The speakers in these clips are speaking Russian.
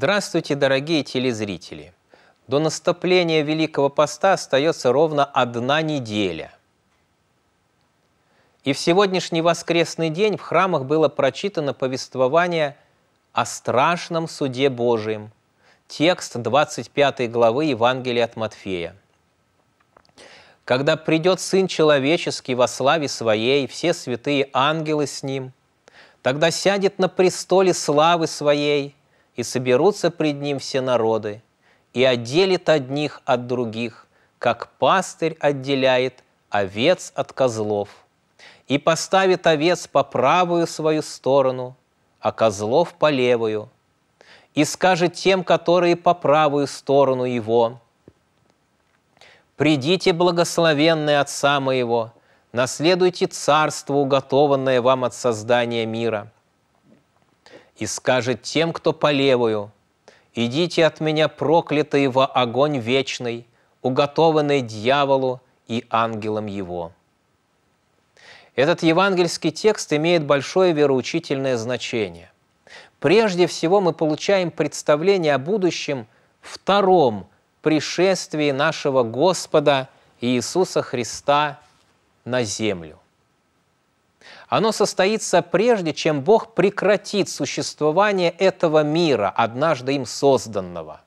Здравствуйте, дорогие телезрители! До наступления Великого Поста остается ровно одна неделя. И в сегодняшний воскресный день в храмах было прочитано повествование о страшном суде Божьем, текст 25 главы Евангелия от Матфея. «Когда придет Сын Человеческий во славе Своей, все святые ангелы с Ним, тогда сядет на престоле славы Своей – и соберутся пред ним все народы, и отделит одних от других, как пастырь отделяет овец от козлов, и поставит овец по правую свою сторону, а козлов по левую, и скажет тем, которые по правую сторону его, «Придите, благословенные Отца Моего, наследуйте царство, уготованное вам от создания мира» – и скажет тем, кто по левую, «Идите от меня, проклятые, во огонь вечный, уготованный дьяволу и ангелам его». Этот евангельский текст имеет большое вероучительное значение. Прежде всего мы получаем представление о будущем втором пришествии нашего Господа Иисуса Христа на землю. Оно состоится прежде, чем Бог прекратит существование этого мира, однажды им созданного.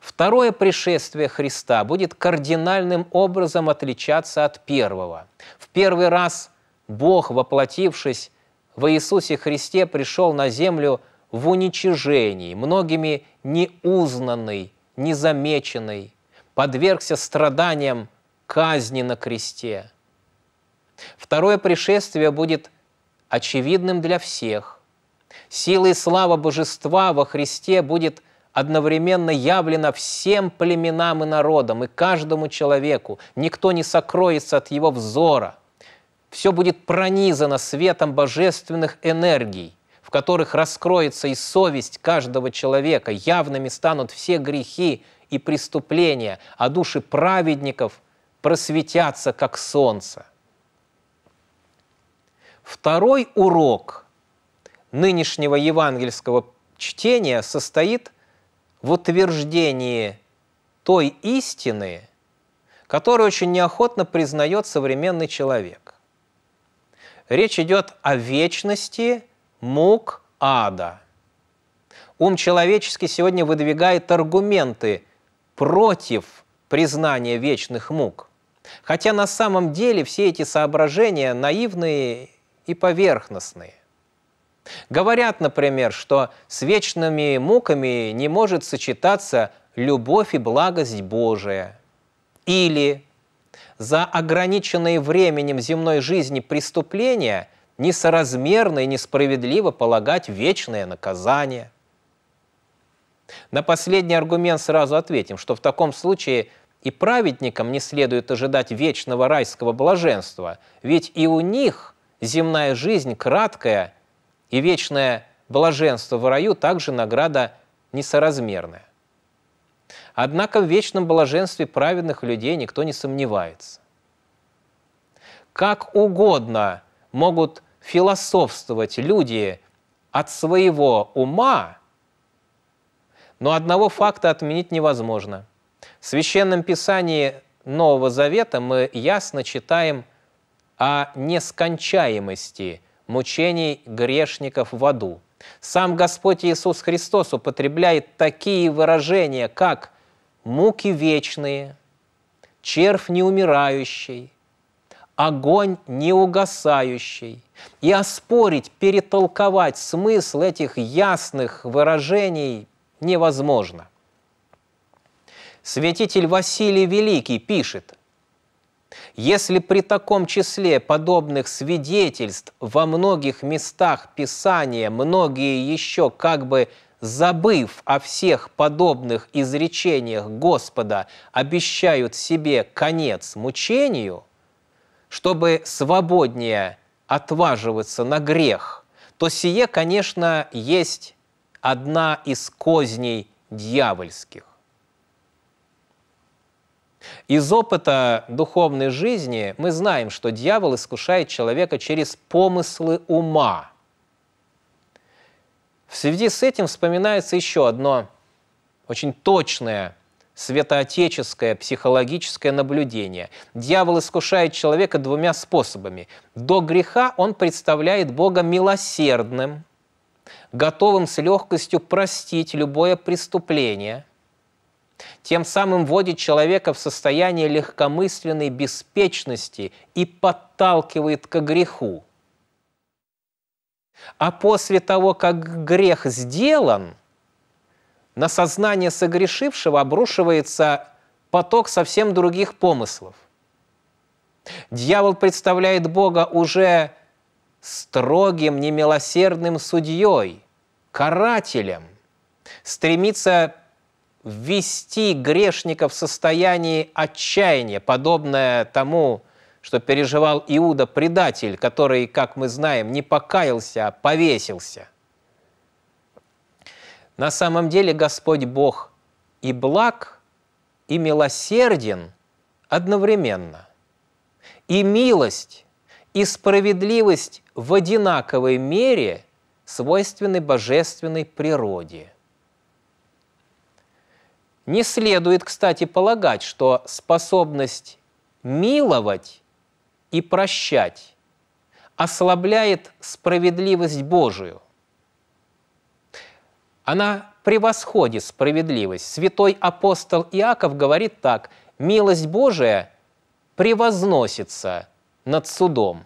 Второе пришествие Христа будет кардинальным образом отличаться от первого. В первый раз Бог, воплотившись в Иисусе Христе, пришел на землю в уничижении, многими неузнанный, незамеченный, подвергся страданиям казни на кресте – Второе пришествие будет очевидным для всех. Сила и слава Божества во Христе будет одновременно явлена всем племенам и народам, и каждому человеку. Никто не сокроется от его взора. Все будет пронизано светом божественных энергий, в которых раскроется и совесть каждого человека, явными станут все грехи и преступления, а души праведников просветятся, как солнце. Второй урок нынешнего евангельского чтения состоит в утверждении той истины, которую очень неохотно признает современный человек. Речь идет о вечности мук ада. Ум человеческий сегодня выдвигает аргументы против признания вечных мук. Хотя на самом деле все эти соображения наивные и поверхностные. Говорят, например, что с вечными муками не может сочетаться любовь и благость Божия. Или за ограниченные временем земной жизни преступления несоразмерно и несправедливо полагать вечное наказание. На последний аргумент сразу ответим, что в таком случае и праведникам не следует ожидать вечного райского блаженства, ведь и у них – земная жизнь краткая и вечное блаженство в раю также награда несоразмерная. Однако в вечном блаженстве праведных людей никто не сомневается. Как угодно могут философствовать люди от своего ума, но одного факта отменить невозможно. В Священном Писании Нового Завета мы ясно читаем – о нескончаемости мучений грешников в аду. Сам Господь Иисус Христос употребляет такие выражения, как «муки вечные», «червь неумирающий», «огонь неугасающий». И оспорить, перетолковать смысл этих ясных выражений невозможно. Святитель Василий Великий пишет, если при таком числе подобных свидетельств во многих местах Писания многие еще как бы забыв о всех подобных изречениях Господа, обещают себе конец мучению, чтобы свободнее отваживаться на грех, то сие, конечно, есть одна из козней дьявольских. Из опыта духовной жизни мы знаем, что дьявол искушает человека через помыслы ума. В связи с этим вспоминается еще одно очень точное светоотеческое психологическое наблюдение. Дьявол искушает человека двумя способами. До греха он представляет Бога милосердным, готовым с легкостью простить любое преступление – тем самым вводит человека в состояние легкомысленной беспечности и подталкивает к греху. А после того, как грех сделан, на сознание согрешившего обрушивается поток совсем других помыслов. Дьявол представляет Бога уже строгим, немилосердным судьей, карателем, стремится ввести грешника в состоянии отчаяния, подобное тому, что переживал Иуда предатель, который, как мы знаем, не покаялся, а повесился. На самом деле Господь Бог и благ, и милосерден одновременно. И милость, и справедливость в одинаковой мере свойственны божественной природе – не следует, кстати, полагать, что способность миловать и прощать ослабляет справедливость Божию. Она превосходит справедливость. Святой апостол Иаков говорит так, «Милость Божия превозносится над судом».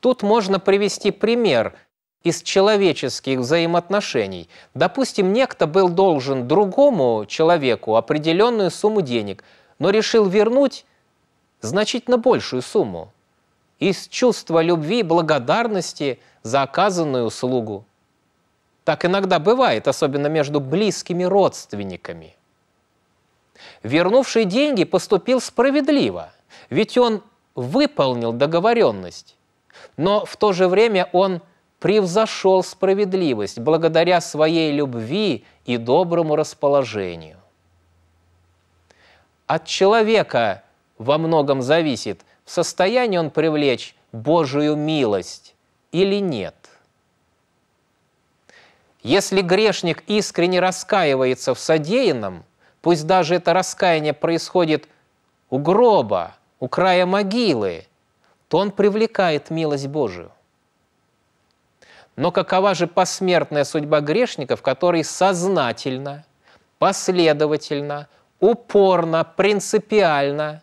Тут можно привести пример – из человеческих взаимоотношений. Допустим, некто был должен другому человеку определенную сумму денег, но решил вернуть значительно большую сумму из чувства любви и благодарности за оказанную услугу. Так иногда бывает, особенно между близкими родственниками. Вернувший деньги поступил справедливо, ведь он выполнил договоренность, но в то же время он – превзошел справедливость благодаря своей любви и доброму расположению. От человека во многом зависит, в состоянии он привлечь Божию милость или нет. Если грешник искренне раскаивается в содеянном, пусть даже это раскаяние происходит у гроба, у края могилы, то он привлекает милость Божию. Но какова же посмертная судьба грешников, которые сознательно, последовательно, упорно, принципиально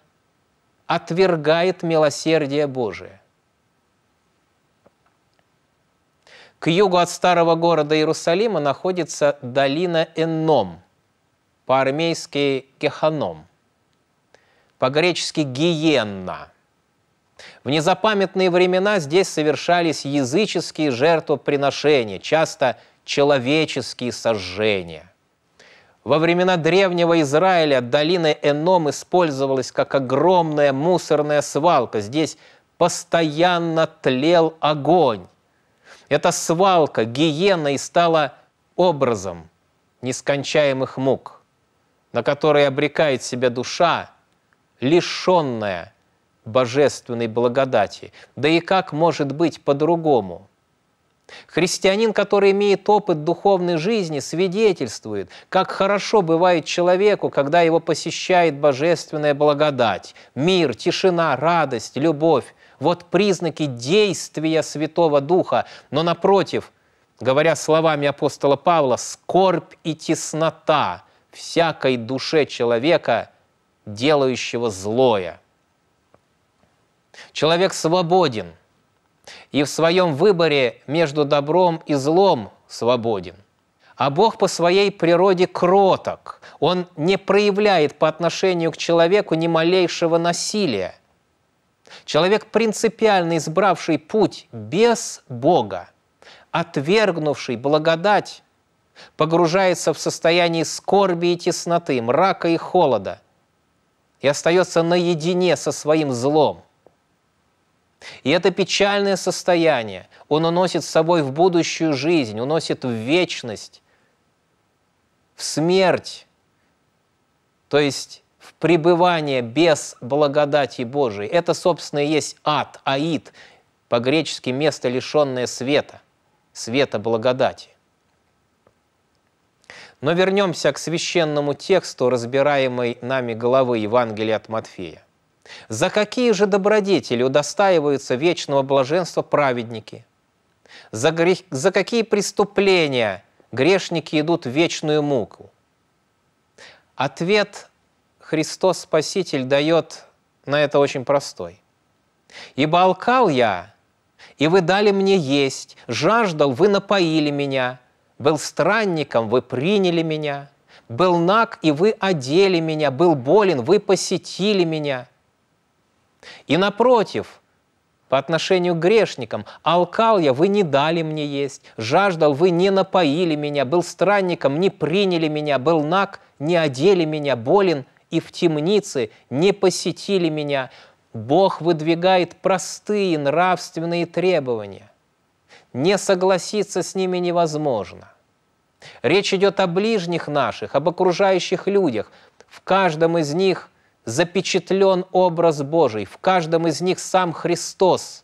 отвергает милосердие Божие? К югу от старого города Иерусалима находится долина Энном, по-армейски Кеханом, по-гречески Гиенна – в незапамятные времена здесь совершались языческие жертвоприношения, часто человеческие сожжения. Во времена древнего Израиля долина Эном использовалась как огромная мусорная свалка. Здесь постоянно тлел огонь. Эта свалка гиена и стала образом нескончаемых мук, на которые обрекает себя душа, лишенная – божественной благодати. Да и как может быть по-другому? Христианин, который имеет опыт духовной жизни, свидетельствует, как хорошо бывает человеку, когда его посещает божественная благодать, мир, тишина, радость, любовь. Вот признаки действия Святого Духа. Но напротив, говоря словами апостола Павла, скорбь и теснота всякой душе человека, делающего злое – Человек свободен и в своем выборе между добром и злом свободен. А Бог по своей природе кроток. Он не проявляет по отношению к человеку ни малейшего насилия. Человек, принципиально избравший путь без Бога, отвергнувший благодать, погружается в состояние скорби и тесноты, мрака и холода и остается наедине со своим злом. И это печальное состояние он уносит с собой в будущую жизнь, уносит в вечность, в смерть, то есть в пребывание без благодати Божией. Это, собственно, и есть ад, аид, по-гречески место, лишенное света, света благодати. Но вернемся к священному тексту, разбираемой нами главы Евангелия от Матфея. За какие же добродетели удостаиваются вечного блаженства праведники? За, грех... за какие преступления грешники идут в вечную муку? Ответ Христос Спаситель дает на это очень простой. «Ибо алкал я, и вы дали мне есть, жаждал, вы напоили меня, был странником, вы приняли меня, был наг, и вы одели меня, был болен, вы посетили меня». И напротив, по отношению к грешникам, алкал я, вы не дали мне есть, жаждал, вы не напоили меня, был странником, не приняли меня, был наг, не одели меня, болен, и в темнице не посетили меня. Бог выдвигает простые нравственные требования. Не согласиться с ними невозможно. Речь идет о ближних наших, об окружающих людях. В каждом из них – запечатлен образ Божий, в каждом из них сам Христос.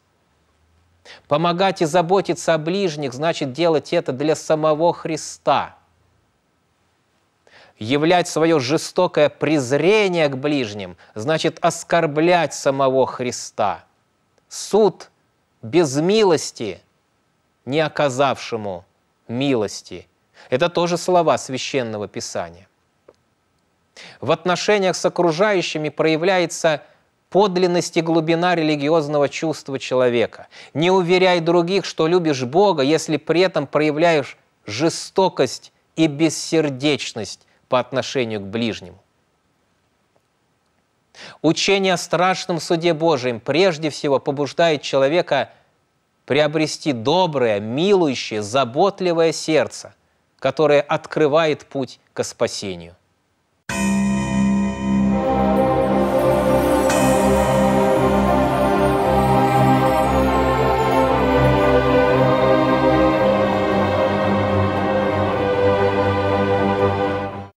Помогать и заботиться о ближних значит делать это для самого Христа. Являть свое жестокое презрение к ближним значит оскорблять самого Христа. Суд без милости, не оказавшему милости. Это тоже слова священного писания. В отношениях с окружающими проявляется подлинность и глубина религиозного чувства человека. Не уверяй других, что любишь Бога, если при этом проявляешь жестокость и бессердечность по отношению к ближнему. Учение о страшном суде Божьем прежде всего побуждает человека приобрести доброе, милующее, заботливое сердце, которое открывает путь к спасению –